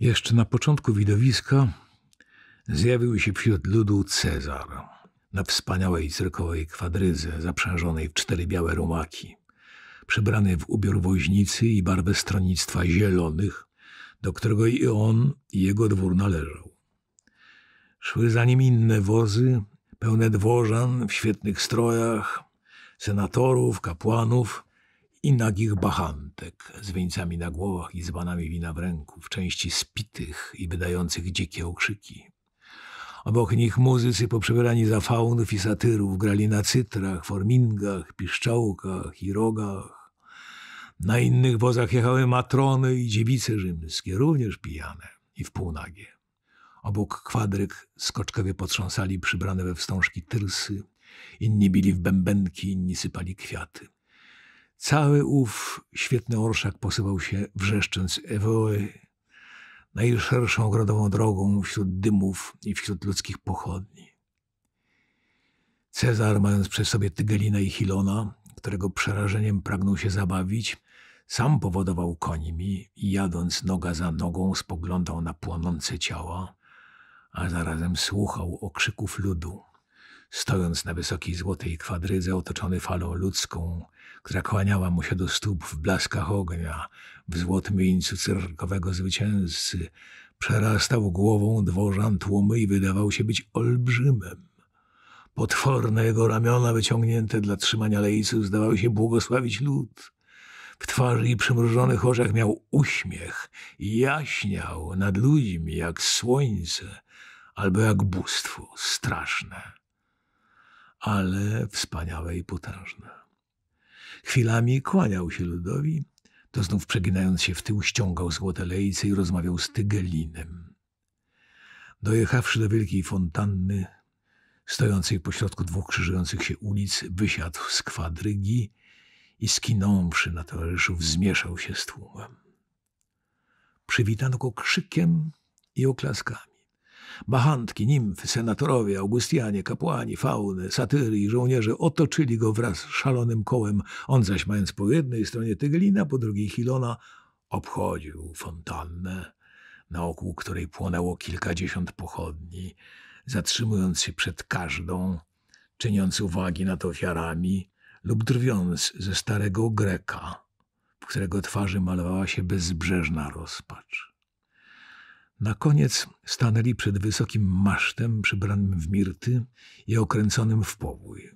Jeszcze na początku widowiska zjawił się wśród ludu Cezar na wspaniałej cyrkowej kwadrydze zaprzężonej w cztery białe rumaki, przebrany w ubiór woźnicy i barwę stronnictwa zielonych, do którego i on, i jego dwór należał. Szły za nim inne wozy, pełne dworzan w świetnych strojach, senatorów, kapłanów i nagich bachantek z wieńcami na głowach i dzbanami wina w ręku, w części spitych i wydających dzikie okrzyki. Obok nich muzycy poprzebierani za faunów i satyrów grali na cytrach, formingach, piszczałkach i rogach. Na innych wozach jechały matrony i dziewice rzymskie, również pijane i wpółnagie. Obok kwadryk skoczkowie potrząsali przybrane we wstążki tylsy, inni bili w bębenki, inni sypali kwiaty. Cały ów świetny orszak posywał się wrzeszcząc ewoły najszerszą ogrodową drogą wśród dymów i wśród ludzkich pochodni. Cezar, mając przy sobie Tygelina i Hilona, którego przerażeniem pragnął się zabawić, sam powodował końmi i jadąc noga za nogą spoglądał na płonące ciała, a zarazem słuchał okrzyków ludu stojąc na wysokiej złotej kwadrydze otoczony falą ludzką, która kłaniała mu się do stóp w blaskach ognia, w złotym jeńcu cyrkowego zwycięzcy, przerastał głową dworzan tłumy i wydawał się być olbrzymem. Potworne jego ramiona wyciągnięte dla trzymania lejców zdawały się błogosławić lud. W twarzy i przymrużonych oczach miał uśmiech i jaśniał nad ludźmi jak słońce albo jak bóstwo straszne ale wspaniałe i potężne. Chwilami kłaniał się ludowi, to znów przeginając się w tył ściągał złote lejce i rozmawiał z Tygelinem. Dojechawszy do wielkiej fontanny, stojącej pośrodku dwóch krzyżujących się ulic, wysiadł z kwadrygi i skinąwszy na towarzyszów, zmieszał się z tłumem. Przywitano go krzykiem i oklaskami. Bachantki, nimfy, senatorowie, augustianie, kapłani, fauny, satyry i żołnierze otoczyli go wraz z szalonym kołem, on zaś mając po jednej stronie Tyglina, po drugiej Chilona, obchodził fontannę, na okół której płonęło kilkadziesiąt pochodni, zatrzymując się przed każdą, czyniąc uwagi nad ofiarami lub drwiąc ze starego Greka, w którego twarzy malowała się bezbrzeżna rozpacz. Na koniec stanęli przed wysokim masztem przybranym w mirty i okręconym w powój.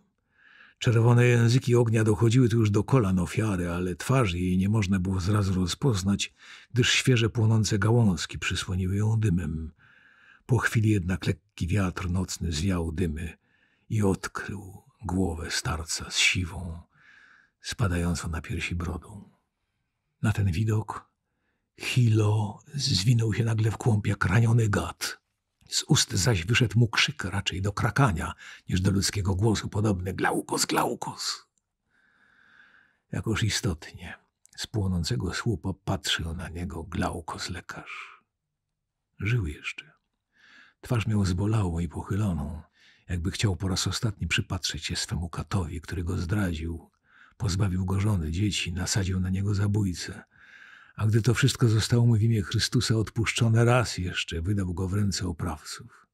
Czerwone języki ognia dochodziły tu już do kolan ofiary, ale twarzy jej nie można było zrazu rozpoznać, gdyż świeże płonące gałązki przysłoniły ją dymem. Po chwili jednak lekki wiatr nocny zwiał dymy i odkrył głowę starca z siwą, spadającą na piersi brodą. Na ten widok Hilo zwinął się nagle w kłąb jak raniony gad. Z ust zaś wyszedł mu krzyk raczej do krakania, niż do ludzkiego głosu podobny glaukos, glaukos. Jakoż istotnie, z płonącego słupa patrzył na niego glaukos lekarz. Żył jeszcze. Twarz miał zbolałą i pochyloną, jakby chciał po raz ostatni przypatrzeć się swemu katowi, który go zdradził, pozbawił go żony, dzieci, nasadził na niego zabójcę – a gdy to wszystko zostało mu w imię Chrystusa odpuszczone raz jeszcze, wydał go w ręce oprawców.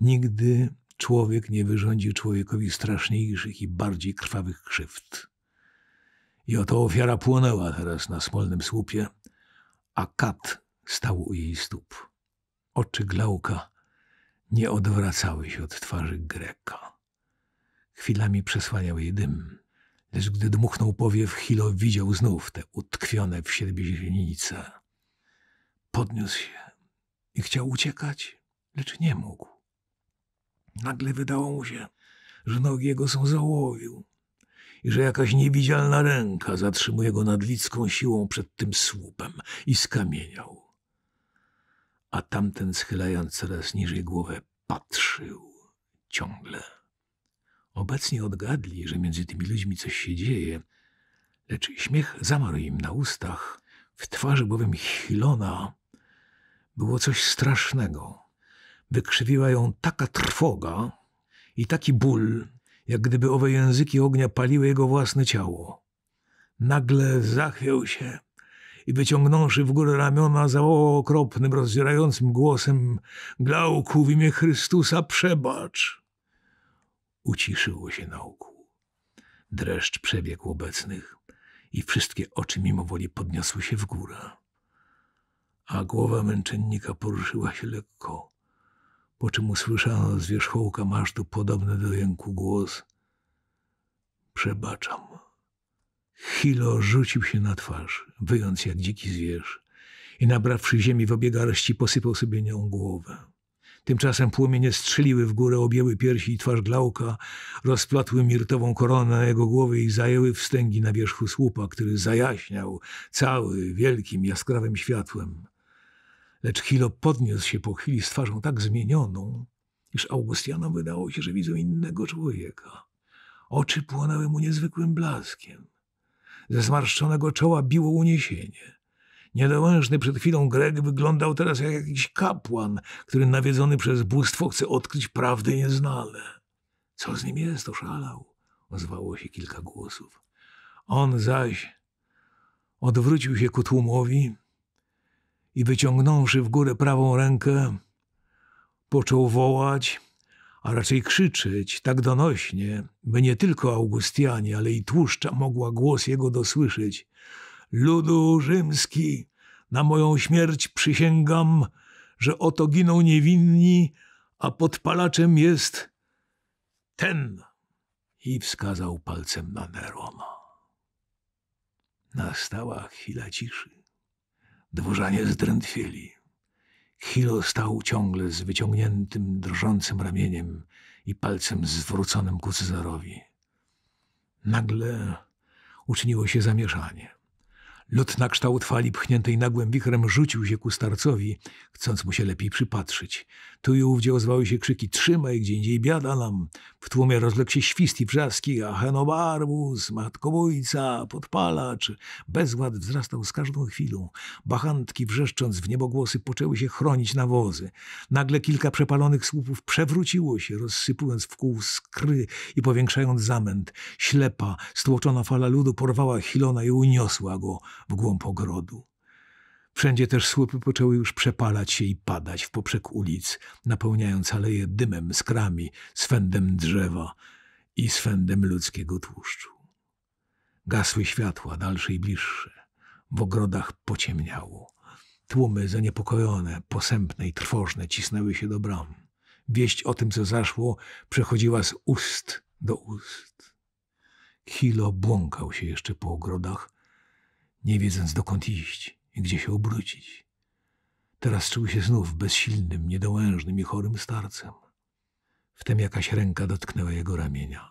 Nigdy człowiek nie wyrządzi człowiekowi straszniejszych i bardziej krwawych krzywd. I oto ofiara płonęła teraz na smolnym słupie, a kat stał u jej stóp. Oczy Glauka nie odwracały się od twarzy Greka. Chwilami przesłaniał jej dym. Lecz gdy dmuchnął powiew, Hilo widział znów te utkwione w siebie źrenice. Podniósł się i chciał uciekać, lecz nie mógł. Nagle wydało mu się, że nogi jego są załowił i że jakaś niewidzialna ręka zatrzymuje go nadludzką siłą przed tym słupem i skamieniał. A tamten, schylając coraz niżej głowę, patrzył ciągle. Obecnie odgadli, że między tymi ludźmi coś się dzieje, lecz śmiech zamarł im na ustach. W twarzy bowiem Chilona było coś strasznego. Wykrzywiła ją taka trwoga i taki ból, jak gdyby owe języki ognia paliły jego własne ciało. Nagle zachwiał się i wyciągnąwszy w górę ramiona, zawołał okropnym, rozdzierającym głosem Glauku w imię Chrystusa przebacz! Uciszyło się na oku, Dreszcz przebiegł obecnych i wszystkie oczy mimowoli podniosły się w górę. A głowa męczennika poruszyła się lekko, po czym usłyszano z wierzchołka masztu podobny do jęku głos Przebaczam. Hilo rzucił się na twarz, wyjąc jak dziki zwierz i nabrawszy ziemi w obie garści posypał sobie nią głowę. Tymczasem płomienie strzeliły w górę, objęły piersi i twarz Glauka, rozplatły mirtową koronę na jego głowie i zajęły wstęgi na wierzchu słupa, który zajaśniał cały wielkim, jaskrawym światłem. Lecz Hilo podniósł się po chwili z twarzą tak zmienioną, iż Augustianom wydało się, że widzą innego człowieka. Oczy płonęły mu niezwykłym blaskiem. Ze zmarszczonego czoła biło uniesienie. Niedołężny przed chwilą Greg wyglądał teraz jak jakiś kapłan, który nawiedzony przez bóstwo chce odkryć prawdę nieznane. Co z nim jest, oszalał? Ozwało się kilka głosów. On zaś odwrócił się ku tłumowi i wyciągnąwszy w górę prawą rękę, począł wołać, a raczej krzyczeć tak donośnie, by nie tylko Augustianie, ale i tłuszcza mogła głos jego dosłyszeć – Ludu rzymski, na moją śmierć przysięgam, że oto giną niewinni, a podpalaczem jest ten. I wskazał palcem na Nerona. Nastała chwila ciszy. Dworzanie zdrętwieli. Hilo stał ciągle z wyciągniętym, drżącym ramieniem i palcem zwróconym ku Cezarowi. Nagle uczyniło się zamieszanie. Lot na kształt fali pchniętej nagłym wichrem rzucił się ku starcowi, chcąc mu się lepiej przypatrzyć. Tu i ówdzie ozwały się krzyki trzymaj, gdzie indziej biada nam. W tłumie rozległ się świst i wrzaski, a henobarbus, matkobójca, podpalacz. Bezład wzrastał z każdą chwilą. Bachantki wrzeszcząc w niebogłosy poczęły się chronić nawozy. Nagle kilka przepalonych słupów przewróciło się, rozsypując w kół skry i powiększając zamęt. Ślepa, stłoczona fala ludu porwała Chilona i uniosła go w głąb ogrodu. Wszędzie też słupy poczęły już przepalać się i padać w poprzek ulic, napełniając aleje dymem, skrami, swędem drzewa i swędem ludzkiego tłuszczu. Gasły światła, dalsze i bliższe. W ogrodach pociemniało. Tłumy zaniepokojone, posępne i trwożne cisnęły się do bram. Wieść o tym, co zaszło, przechodziła z ust do ust. Kilo błąkał się jeszcze po ogrodach, nie wiedząc dokąd iść i gdzie się obrócić. Teraz czuł się znów bezsilnym, niedołężnym i chorym starcem. Wtem jakaś ręka dotknęła jego ramienia.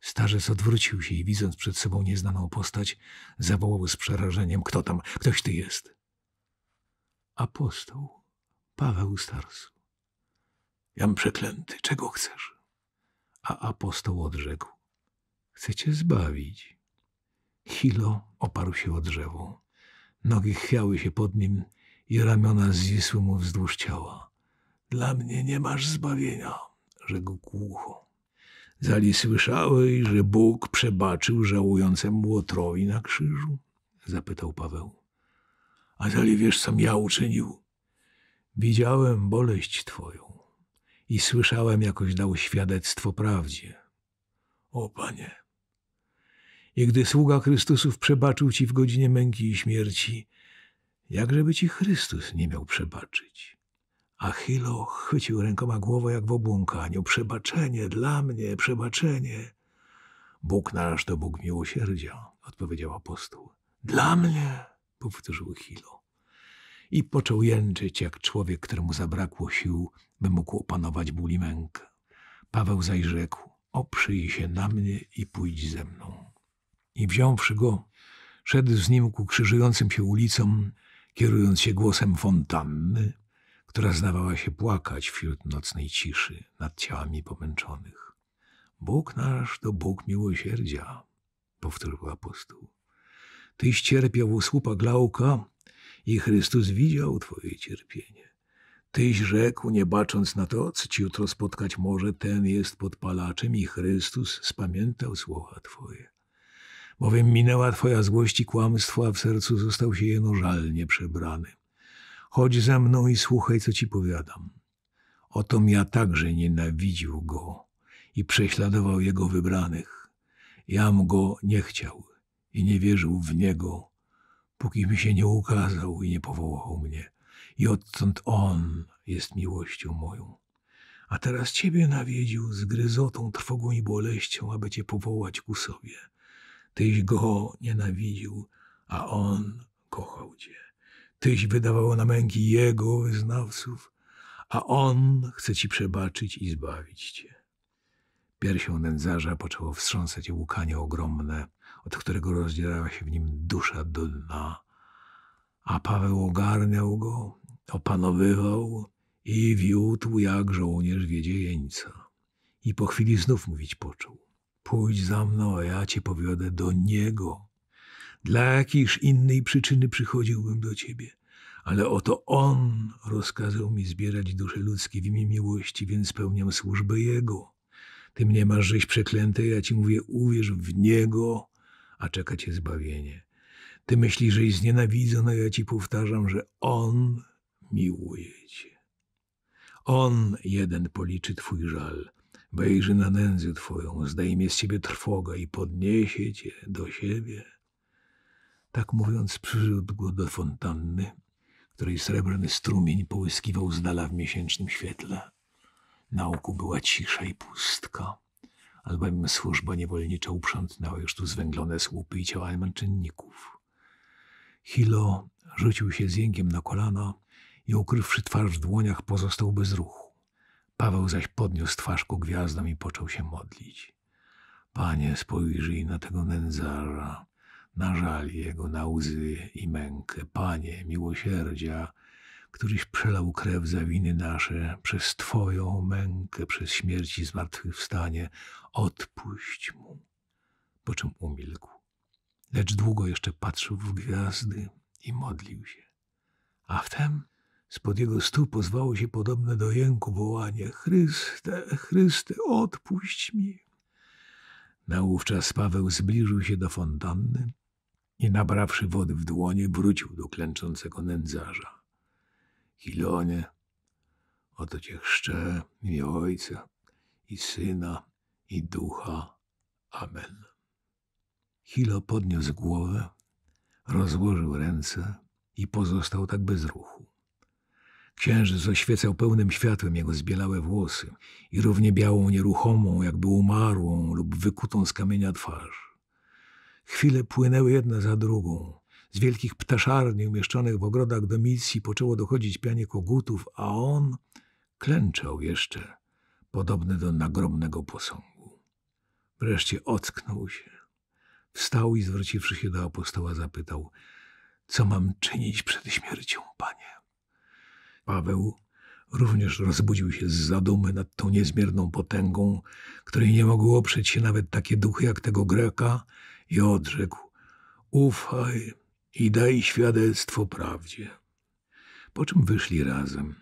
Starzec odwrócił się i widząc przed sobą nieznaną postać, zawołał z przerażeniem: Kto tam? Ktoś ty jest? Apostoł Paweł Starsu. Jam przeklęty, czego chcesz? A apostoł odrzekł: Chcę cię zbawić. Hilo oparł się o drzewo. Nogi chwiały się pod nim i ramiona zwisły mu wzdłuż ciała. Dla mnie nie masz zbawienia, rzekł głucho. Zali słyszałeś, że Bóg przebaczył żałującemu łotrowi na krzyżu? zapytał Paweł. A zali wiesz, co ja uczynił? Widziałem boleść twoją i słyszałem, jakoś dał świadectwo prawdzie. O panie! i gdy sługa Chrystusów przebaczył ci w godzinie męki i śmierci, jakżeby ci Chrystus nie miał przebaczyć? Achilo chwycił rękoma głowę jak w obłąkaniu. Przebaczenie dla mnie, przebaczenie. Bóg nasz to Bóg miłosierdzia, odpowiedział apostoł. Dla mnie, powtórzył Achilo. I począł jęczyć jak człowiek, któremu zabrakło sił, by mógł opanować ból i mękę. Paweł zajrzekł, oprzyj się na mnie i pójdź ze mną i wziąwszy go, szedł z nim ku krzyżującym się ulicom, kierując się głosem fontanny, która zdawała się płakać wśród nocnej ciszy nad ciałami pomęczonych. Bóg nasz to Bóg miłosierdzia, powtórzył apostoł. Tyś cierpiał u słupa Glauka i Chrystus widział twoje cierpienie. Tyś rzekł, nie bacząc na to, co ci jutro spotkać może, ten jest podpalaczem i Chrystus spamiętał słowa twoje bowiem minęła twoja złość i kłamstwo, a w sercu został się jeno żalnie przebrany. Chodź ze mną i słuchaj, co ci powiadam. Otom ja także nienawidził go i prześladował jego wybranych. Jam go nie chciał i nie wierzył w niego, póki mi się nie ukazał i nie powołał mnie. I odtąd on jest miłością moją. A teraz ciebie nawiedził z gryzotą, trwogą i boleścią, aby cię powołać ku sobie – Tyś go nienawidził, a on kochał cię. Tyś wydawał na męki jego wyznawców, a on chce ci przebaczyć i zbawić cię. Piersią nędzarza poczęło wstrząsać łukanie ogromne, od którego rozdzierała się w nim dusza do dna. A Paweł ogarniał go, opanowywał i wiódł jak żołnierz wiedziejeńca. I po chwili znów mówić począł. Pójdź za mną, a ja cię powiodę do Niego. Dla jakiejś innej przyczyny przychodziłbym do ciebie, ale oto On rozkazał mi zbierać dusze ludzkie w imię miłości, więc spełniam służbę Jego. Ty mnie masz żeś przeklęte, ja ci mówię, uwierz w Niego, a czeka cię zbawienie. Ty myślisz, że jest znienawidzono, ja ci powtarzam, że On miłuje cię. On jeden policzy twój żal, wejrzy na nędzę Twoją, zdejmie z Ciebie trwogę i podniesie Cię do siebie. Tak mówiąc, przyszedł go do fontanny, której srebrny strumień połyskiwał z dala w miesięcznym świetle. Na oku była cisza i pustka, albowiem służba niewolnicza uprzątnęła już tu zwęglone słupy i ciała męczenników. Hilo rzucił się z jękiem na kolana i ukrywszy twarz w dłoniach pozostał bez ruchu. Paweł zaś podniósł twarz ku gwiazdom i począł się modlić. Panie, spojrzyj na tego nędzara, na żal jego, na łzy i mękę. Panie, miłosierdzia, któryś przelał krew za winy nasze, przez Twoją mękę, przez śmierć i zmartwychwstanie, odpuść mu. Po czym umilkł. Lecz długo jeszcze patrzył w gwiazdy i modlił się. A wtem Spod jego stóp pozwało się podobne do jęku wołanie: Chryste, Chryste, odpuść mi. Naówczas Paweł zbliżył się do fontanny i nabrawszy wody w dłonie, wrócił do klęczącego nędzarza. Hilonie, oto cię chrzczę i Ojca i Syna i Ducha. Amen. Hilo podniósł głowę, rozłożył ręce i pozostał tak bez ruchu. Księżyc oświecał pełnym światłem jego zbielałe włosy i równie białą, nieruchomą, jakby umarłą lub wykutą z kamienia twarz. Chwile płynęły jedna za drugą. Z wielkich ptaszarni umieszczonych w ogrodach domicji poczęło dochodzić pianie kogutów, a on klęczał jeszcze, podobny do nagrobnego posągu. Wreszcie ocknął się. Wstał i zwróciwszy się do apostoła zapytał, co mam czynić przed śmiercią? Paweł również rozbudził się z zadumy nad tą niezmierną potęgą, której nie mogły oprzeć się nawet takie duchy jak tego Greka i odrzekł Ufaj i daj świadectwo prawdzie. Po czym wyszli razem.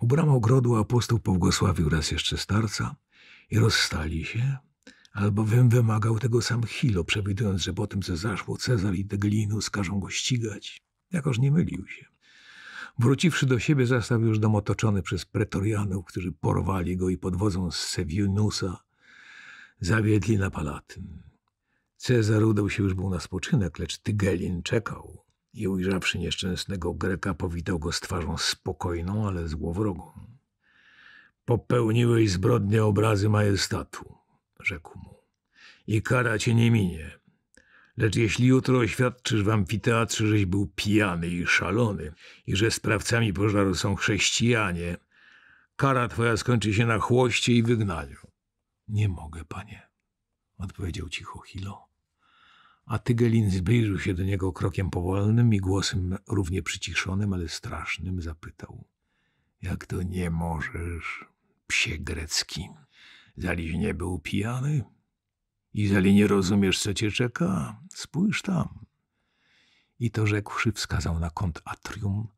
U bram ogrodu apostoł pobłogosławił raz jeszcze starca i rozstali się, albowiem wymagał tego sam Hilo, przewidując, że po tym, co zaszło, Cezar i Deglinu każą go ścigać. Jakoż nie mylił się. Wróciwszy do siebie, został już dom otoczony przez pretorianów, którzy porwali go i pod wodzą z Sewiunusa zawiedli na Palatyn. Cezar udał się już był na spoczynek, lecz Tygelin czekał i ujrzawszy nieszczęsnego Greka, powitał go z twarzą spokojną, ale złowrogą. Popełniłeś zbrodnie obrazy majestatu, rzekł mu, i kara cię nie minie. Lecz jeśli jutro oświadczysz w amfiteatrze, żeś był pijany i szalony i że sprawcami pożaru są chrześcijanie, kara twoja skończy się na chłoście i wygnaniu. Nie mogę, panie, odpowiedział cicho Hilo. A Tygelin zbliżył się do niego krokiem powolnym i głosem równie przyciszonym, ale strasznym zapytał. Jak to nie możesz, psie grecki? Zaliś nie był pijany? Jeżeli nie rozumiesz, co cię czeka, spójrz tam. I to rzekłszy, wskazał na kąt atrium,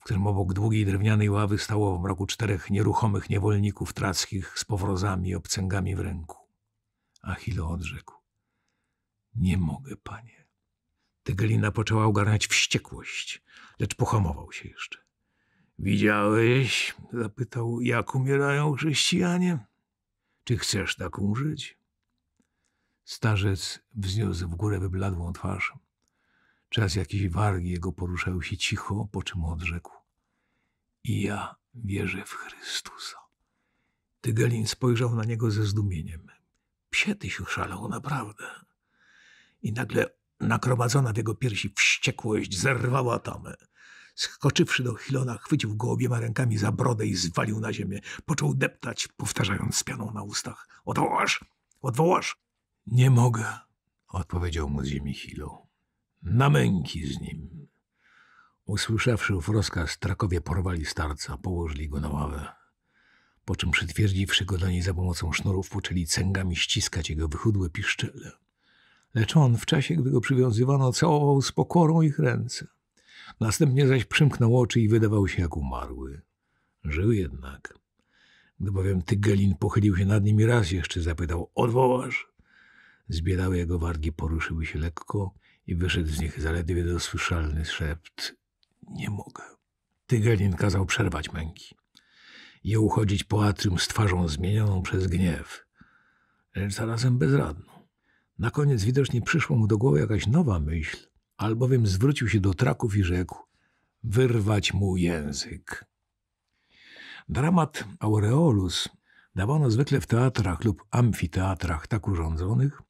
w którym obok długiej drewnianej ławy stało w mroku czterech nieruchomych niewolników trackich z powrozami i obcęgami w ręku. Achille odrzekł. Nie mogę, panie. Tegelina poczęła ogarniać wściekłość, lecz pohamował się jeszcze. Widziałeś, zapytał, jak umierają chrześcijanie? Czy chcesz tak umrzeć? Starzec wzniósł w górę wybladłą twarz. Czas jakiś wargi jego poruszały się cicho, po czym odrzekł. I ja wierzę w Chrystusa. Tygelin spojrzał na niego ze zdumieniem. Psie tyś uszalał naprawdę. I nagle nakromadzona w jego piersi wściekłość zerwała tamę. Skoczywszy do Hilona, chwycił go obiema rękami za brodę i zwalił na ziemię. Począł deptać, powtarzając z pianą na ustach. Odwołasz? Odwołasz? Nie mogę, odpowiedział mu z ziemi Na męki z nim. Usłyszawszy ów rozkaz, trakowie porwali starca, położyli go na ławę. Po czym przytwierdziwszy go do niej za pomocą sznurów, poczęli cęgami ściskać jego wychudłe piszczele. Lecz on w czasie, gdy go przywiązywano, całował z pokorą ich ręce. Następnie zaś przymknął oczy i wydawał się jak umarły. Żył jednak. Gdy bowiem Tygelin pochylił się nad nim i raz jeszcze zapytał, odwołasz? Zbierały jego wargi poruszyły się lekko i wyszedł z nich zaledwie dosłyszalny szept. Nie mogę. Tygelin kazał przerwać męki i uchodzić po atrium z twarzą zmienioną przez gniew, lecz zarazem bezradną. Na koniec widocznie przyszła mu do głowy jakaś nowa myśl, albowiem zwrócił się do traków i rzekł wyrwać mu język. Dramat Aureolus dawano zwykle w teatrach lub amfiteatrach tak urządzonych,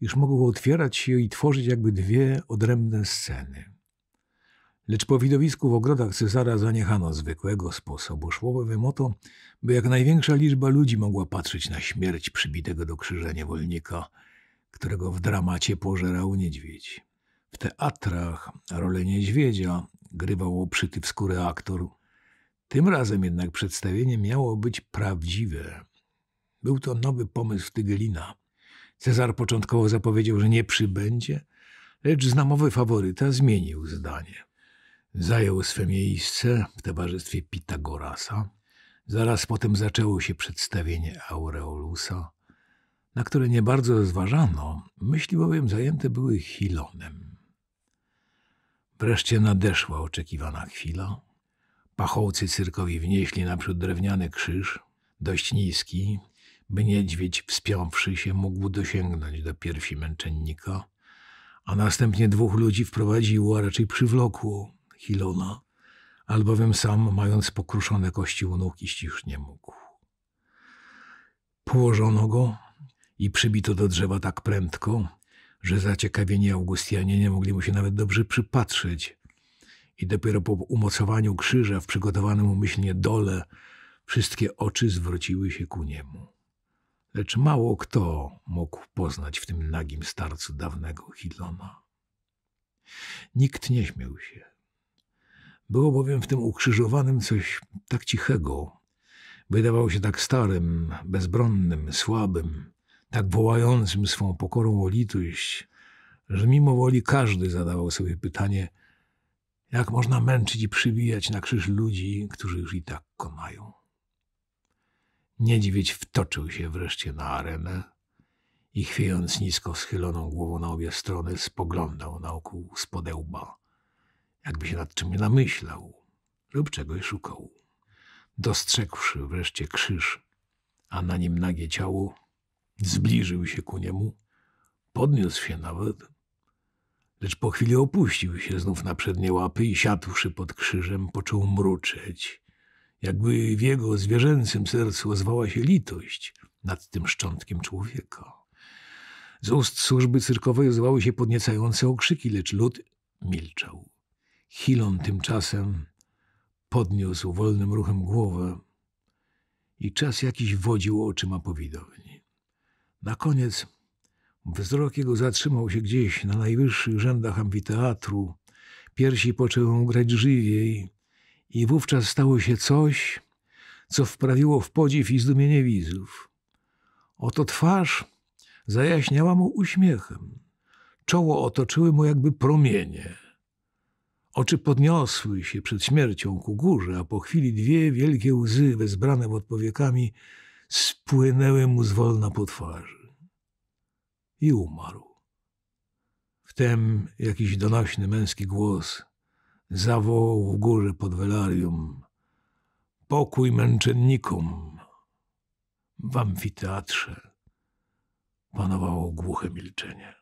iż mogło otwierać się i tworzyć jakby dwie odrębne sceny. Lecz po widowisku w ogrodach Cezara zaniechano zwykłego sposobu. Szło bowiem o to, by jak największa liczba ludzi mogła patrzeć na śmierć przybitego do krzyża niewolnika, którego w dramacie pożerał niedźwiedź. W teatrach rolę niedźwiedzia grywał oprzyty w skórę aktor. Tym razem jednak przedstawienie miało być prawdziwe. Był to nowy pomysł Tygelina – Cezar początkowo zapowiedział, że nie przybędzie, lecz znamowy faworyta zmienił zdanie. Zajął swe miejsce w towarzystwie Pitagorasa. Zaraz potem zaczęło się przedstawienie Aureolusa, na które nie bardzo zważano, myśli bowiem zajęte były Chilonem. Wreszcie nadeszła oczekiwana chwila. Pachołcy cyrkowi wnieśli naprzód drewniany krzyż, dość niski, by niedźwiedź wspiąwszy się mógł dosięgnąć do piersi męczennika, a następnie dwóch ludzi wprowadziło, a raczej przywlokło Hilona, albowiem sam, mając pokruszone kości u nóg, iść nie mógł. Położono go i przybito do drzewa tak prędko, że zaciekawieni Augustianie nie mogli mu się nawet dobrze przypatrzeć. I dopiero po umocowaniu krzyża w przygotowanym umyślnie dole wszystkie oczy zwróciły się ku niemu lecz mało kto mógł poznać w tym nagim starcu dawnego Hilona. Nikt nie śmiał się. Było bowiem w tym ukrzyżowanym coś tak cichego, wydawał się tak starym, bezbronnym, słabym, tak wołającym swą pokorą o litość, że mimo woli każdy zadawał sobie pytanie, jak można męczyć i przybijać na krzyż ludzi, którzy już i tak konają. Niedźwiedź wtoczył się wreszcie na arenę i chwiejąc nisko schyloną głową na obie strony, spoglądał naokół z podełba, jakby się nad czym namyślał lub czegoś szukał. Dostrzegłszy wreszcie krzyż, a na nim nagie ciało, zbliżył się ku niemu, podniósł się nawet, lecz po chwili opuścił się znów na przednie łapy i siadłszy pod krzyżem, począł mruczeć jakby w jego zwierzęcym sercu ozwała się litość nad tym szczątkiem człowieka. Z ust służby cyrkowej zwały się podniecające okrzyki, lecz lud milczał. Chilon tymczasem podniósł wolnym ruchem głowę i czas jakiś wodził oczyma po widowni. Na koniec wzrok jego zatrzymał się gdzieś na najwyższych rzędach amfiteatru. Piersi poczęły grać żywiej, i wówczas stało się coś, co wprawiło w podziw i zdumienie widzów. Oto twarz zajaśniała mu uśmiechem. Czoło otoczyły mu jakby promienie. Oczy podniosły się przed śmiercią ku górze, a po chwili dwie wielkie łzy, wezbrane pod powiekami, spłynęły mu zwolna po twarzy. I umarł. Wtem jakiś donośny męski głos zawołał w górę pod Velarium, Pokój męczennikom! W amfiteatrze panowało głuche milczenie.